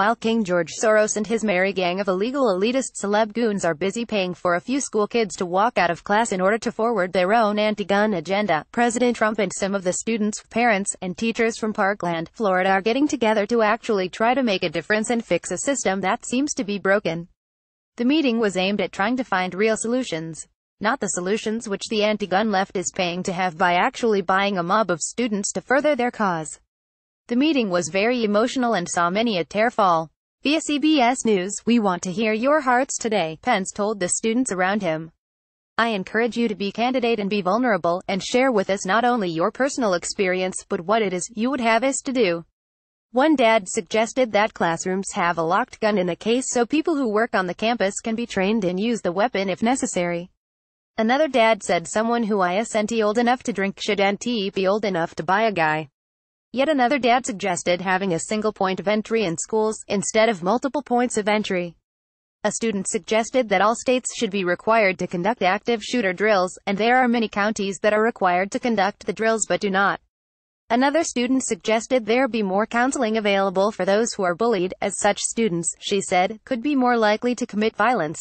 while King George Soros and his merry gang of illegal elitist celeb goons are busy paying for a few school kids to walk out of class in order to forward their own anti-gun agenda, President Trump and some of the students, parents, and teachers from Parkland, Florida are getting together to actually try to make a difference and fix a system that seems to be broken. The meeting was aimed at trying to find real solutions not the solutions which the anti-gun left is paying to have by actually buying a mob of students to further their cause. The meeting was very emotional and saw many a tear fall. Via CBS News, we want to hear your hearts today, Pence told the students around him. I encourage you to be candid and be vulnerable, and share with us not only your personal experience, but what it is you would have us to do. One dad suggested that classrooms have a locked gun in the case so people who work on the campus can be trained and use the weapon if necessary. Another dad said someone who isn't old enough to drink shouldn't be old enough to buy a guy. Yet another dad suggested having a single point of entry in schools, instead of multiple points of entry. A student suggested that all states should be required to conduct active shooter drills, and there are many counties that are required to conduct the drills but do not. Another student suggested there be more counseling available for those who are bullied, as such students, she said, could be more likely to commit violence.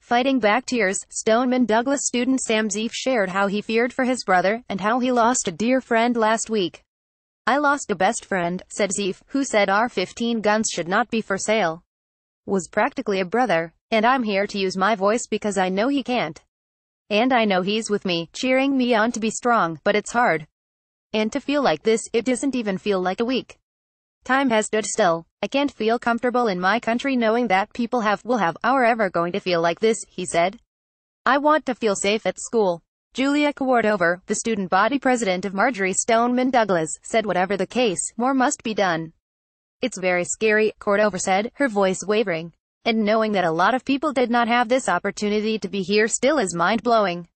Fighting back tears, Stoneman Douglas student Sam Zeef shared how he feared for his brother, and how he lost a dear friend last week. I lost a best friend, said Zeef, who said r 15 guns should not be for sale. Was practically a brother, and I'm here to use my voice because I know he can't. And I know he's with me, cheering me on to be strong, but it's hard. And to feel like this, it doesn't even feel like a week. Time has stood still. I can't feel comfortable in my country knowing that people have, will have, are ever going to feel like this, he said. I want to feel safe at school. Julia Kwardover, the student body president of Marjorie Stoneman Douglas, said whatever the case, more must be done. It's very scary, Cordover said, her voice wavering. And knowing that a lot of people did not have this opportunity to be here still is mind-blowing.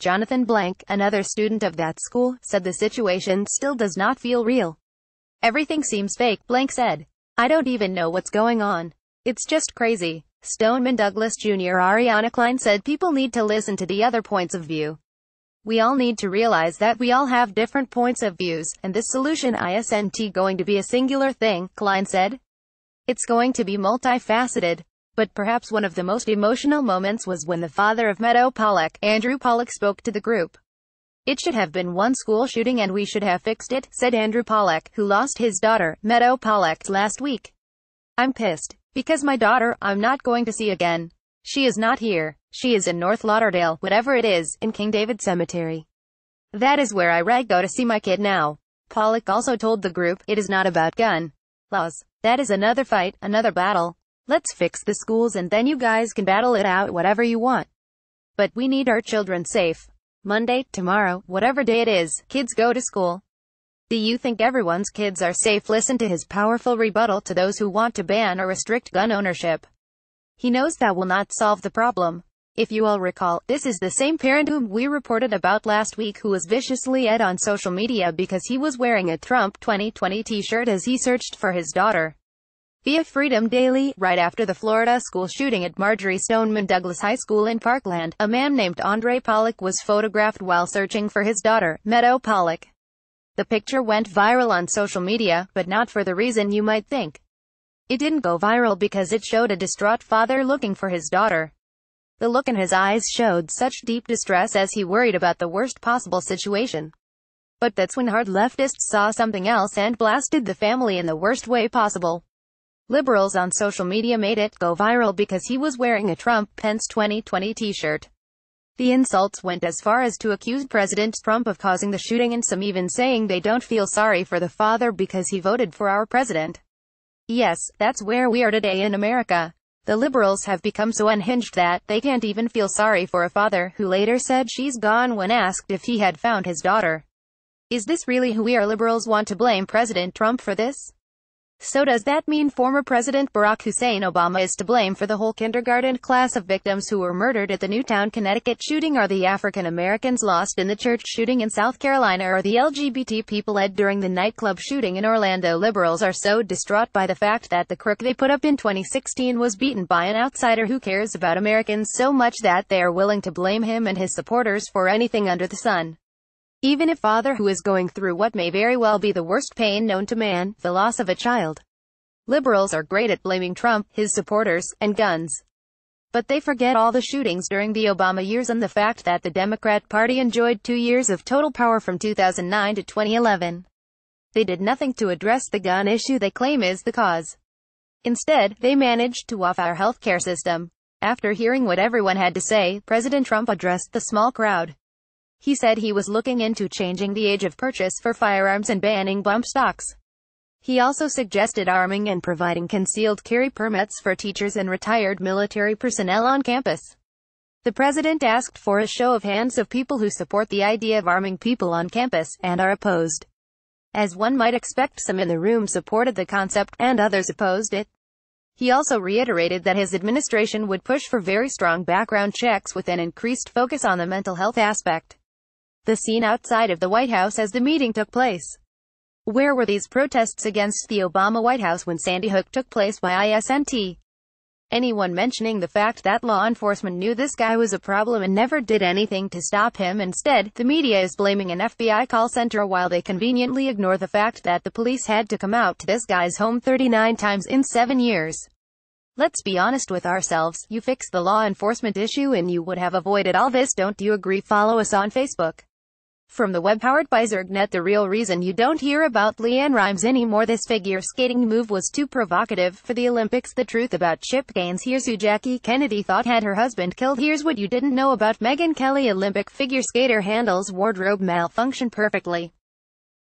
Jonathan Blank, another student of that school, said the situation still does not feel real. Everything seems fake, Blank said. I don't even know what's going on. It's just crazy. Stoneman Douglas Jr. Ariana Klein said people need to listen to the other points of view. We all need to realize that we all have different points of views, and this solution isnt going to be a singular thing, Klein said. It's going to be multifaceted. But perhaps one of the most emotional moments was when the father of Meadow Pollock, Andrew Pollock spoke to the group. It should have been one school shooting and we should have fixed it, said Andrew Pollock, who lost his daughter, Meadow Pollock, last week. I'm pissed. Because my daughter, I'm not going to see again. She is not here. She is in North Lauderdale, whatever it is, in King David Cemetery. That is where I rag go to see my kid now. Pollock also told the group, it is not about gun laws. That is another fight, another battle. Let's fix the schools and then you guys can battle it out whatever you want. But we need our children safe. Monday, tomorrow, whatever day it is, kids go to school. Do you think everyone's kids are safe? Listen to his powerful rebuttal to those who want to ban or restrict gun ownership. He knows that will not solve the problem. If you all recall, this is the same parent whom we reported about last week who was viciously ed on social media because he was wearing a Trump 2020 t-shirt as he searched for his daughter. Via Freedom Daily, right after the Florida school shooting at Marjorie Stoneman Douglas High School in Parkland, a man named Andre Pollock was photographed while searching for his daughter, Meadow Pollock. The picture went viral on social media, but not for the reason you might think. It didn't go viral because it showed a distraught father looking for his daughter. The look in his eyes showed such deep distress as he worried about the worst possible situation. But that's when hard leftists saw something else and blasted the family in the worst way possible. Liberals on social media made it go viral because he was wearing a Trump-Pence 2020 t-shirt. The insults went as far as to accuse President Trump of causing the shooting and some even saying they don't feel sorry for the father because he voted for our president. Yes, that's where we are today in America. The liberals have become so unhinged that they can't even feel sorry for a father who later said she's gone when asked if he had found his daughter. Is this really who we are liberals want to blame President Trump for this? So does that mean former President Barack Hussein Obama is to blame for the whole kindergarten class of victims who were murdered at the Newtown, Connecticut shooting or the African Americans lost in the church shooting in South Carolina or the LGBT people led during the nightclub shooting in Orlando? Liberals are so distraught by the fact that the crook they put up in 2016 was beaten by an outsider who cares about Americans so much that they are willing to blame him and his supporters for anything under the sun. Even a father who is going through what may very well be the worst pain known to man, the loss of a child. Liberals are great at blaming Trump, his supporters, and guns. But they forget all the shootings during the Obama years and the fact that the Democrat Party enjoyed two years of total power from 2009 to 2011. They did nothing to address the gun issue they claim is the cause. Instead, they managed to off our healthcare system. After hearing what everyone had to say, President Trump addressed the small crowd. He said he was looking into changing the age of purchase for firearms and banning bump stocks. He also suggested arming and providing concealed carry permits for teachers and retired military personnel on campus. The president asked for a show of hands of people who support the idea of arming people on campus, and are opposed. As one might expect some in the room supported the concept, and others opposed it. He also reiterated that his administration would push for very strong background checks with an increased focus on the mental health aspect the scene outside of the White House as the meeting took place. Where were these protests against the Obama White House when Sandy Hook took place by ISNT? Anyone mentioning the fact that law enforcement knew this guy was a problem and never did anything to stop him instead, the media is blaming an FBI call center while they conveniently ignore the fact that the police had to come out to this guy's home 39 times in 7 years. Let's be honest with ourselves, you fix the law enforcement issue and you would have avoided all this don't you agree follow us on Facebook. From the web powered by Zergnet The real reason you don't hear about Leanne Rhymes anymore this figure skating move was too provocative for the Olympics The truth about Chip Gaines Here's who Jackie Kennedy thought had her husband killed Here's what you didn't know about Megan Kelly Olympic figure skater handles wardrobe malfunction perfectly